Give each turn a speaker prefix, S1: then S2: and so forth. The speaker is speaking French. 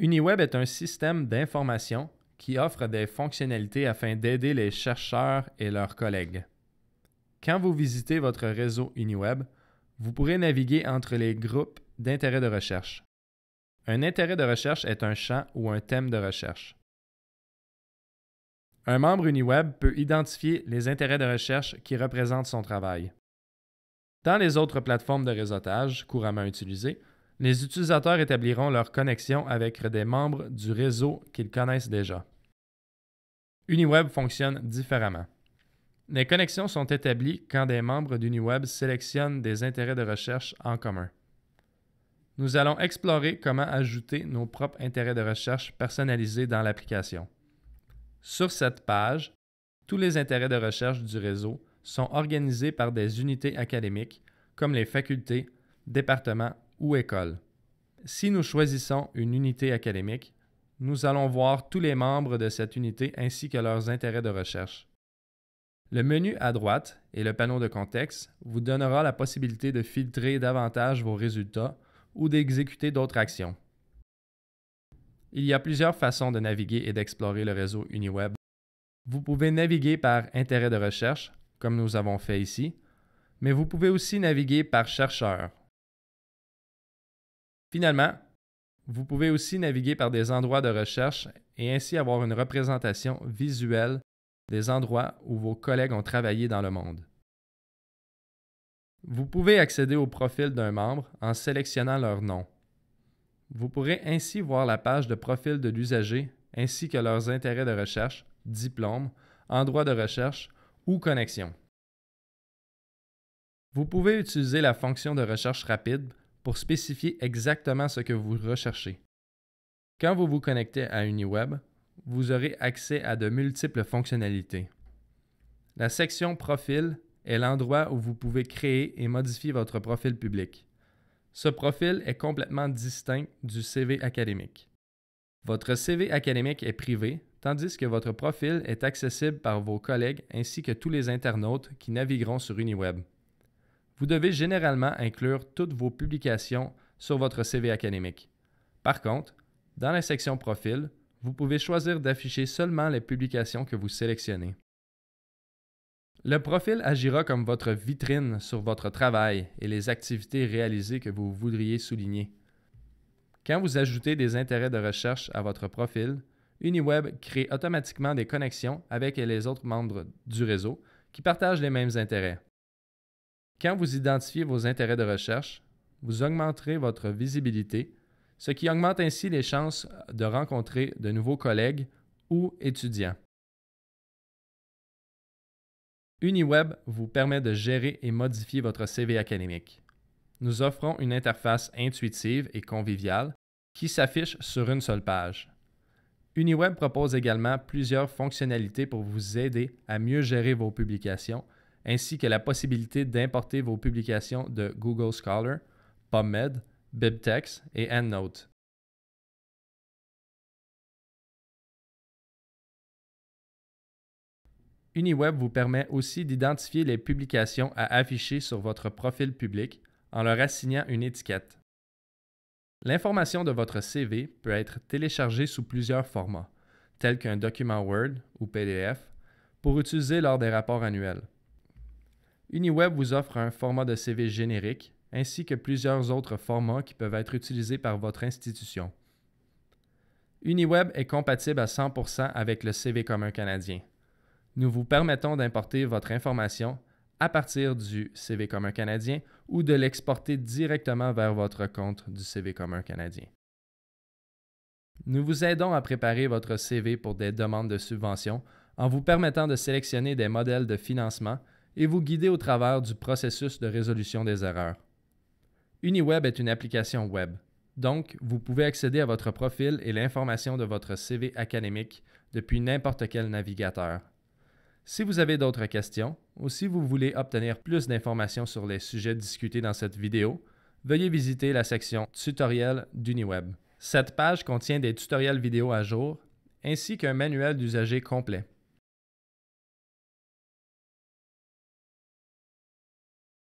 S1: UniWeb est un système d'information qui offre des fonctionnalités afin d'aider les chercheurs et leurs collègues. Quand vous visitez votre réseau UniWeb, vous pourrez naviguer entre les groupes d'intérêts de recherche. Un intérêt de recherche est un champ ou un thème de recherche. Un membre UniWeb peut identifier les intérêts de recherche qui représentent son travail. Dans les autres plateformes de réseautage couramment utilisées, les utilisateurs établiront leur connexion avec des membres du réseau qu'ils connaissent déjà. UniWeb fonctionne différemment. Les connexions sont établies quand des membres d'UniWeb sélectionnent des intérêts de recherche en commun. Nous allons explorer comment ajouter nos propres intérêts de recherche personnalisés dans l'application. Sur cette page, tous les intérêts de recherche du réseau sont organisés par des unités académiques comme les facultés, départements ou école. Si nous choisissons une unité académique, nous allons voir tous les membres de cette unité ainsi que leurs intérêts de recherche. Le menu à droite et le panneau de contexte vous donnera la possibilité de filtrer davantage vos résultats ou d'exécuter d'autres actions. Il y a plusieurs façons de naviguer et d'explorer le réseau UniWeb. Vous pouvez naviguer par intérêt de recherche, comme nous avons fait ici, mais vous pouvez aussi naviguer par chercheur, Finalement, vous pouvez aussi naviguer par des endroits de recherche et ainsi avoir une représentation visuelle des endroits où vos collègues ont travaillé dans le monde. Vous pouvez accéder au profil d'un membre en sélectionnant leur nom. Vous pourrez ainsi voir la page de profil de l'usager ainsi que leurs intérêts de recherche, diplômes, endroits de recherche ou connexions. Vous pouvez utiliser la fonction de recherche rapide pour spécifier exactement ce que vous recherchez. Quand vous vous connectez à UniWeb, vous aurez accès à de multiples fonctionnalités. La section Profil est l'endroit où vous pouvez créer et modifier votre profil public. Ce profil est complètement distinct du CV académique. Votre CV académique est privé, tandis que votre profil est accessible par vos collègues ainsi que tous les internautes qui navigueront sur UniWeb vous devez généralement inclure toutes vos publications sur votre CV académique. Par contre, dans la section Profil, vous pouvez choisir d'afficher seulement les publications que vous sélectionnez. Le profil agira comme votre vitrine sur votre travail et les activités réalisées que vous voudriez souligner. Quand vous ajoutez des intérêts de recherche à votre profil, Uniweb crée automatiquement des connexions avec les autres membres du réseau qui partagent les mêmes intérêts. Quand vous identifiez vos intérêts de recherche, vous augmenterez votre visibilité, ce qui augmente ainsi les chances de rencontrer de nouveaux collègues ou étudiants. UniWeb vous permet de gérer et modifier votre CV académique. Nous offrons une interface intuitive et conviviale qui s'affiche sur une seule page. UniWeb propose également plusieurs fonctionnalités pour vous aider à mieux gérer vos publications ainsi que la possibilité d'importer vos publications de Google Scholar, PubMed, BibTeX et EndNote. UniWeb vous permet aussi d'identifier les publications à afficher sur votre profil public en leur assignant une étiquette. L'information de votre CV peut être téléchargée sous plusieurs formats, tels qu'un document Word ou PDF, pour utiliser lors des rapports annuels. UniWeb vous offre un format de CV générique ainsi que plusieurs autres formats qui peuvent être utilisés par votre institution. UniWeb est compatible à 100% avec le CV commun canadien. Nous vous permettons d'importer votre information à partir du CV commun canadien ou de l'exporter directement vers votre compte du CV commun canadien. Nous vous aidons à préparer votre CV pour des demandes de subvention en vous permettant de sélectionner des modèles de financement et vous guider au travers du processus de résolution des erreurs. UniWeb est une application web, donc vous pouvez accéder à votre profil et l'information de votre CV académique depuis n'importe quel navigateur. Si vous avez d'autres questions ou si vous voulez obtenir plus d'informations sur les sujets discutés dans cette vidéo, veuillez visiter la section Tutoriel d'UniWeb. Cette page contient des tutoriels vidéo à jour ainsi qu'un manuel d'usager complet.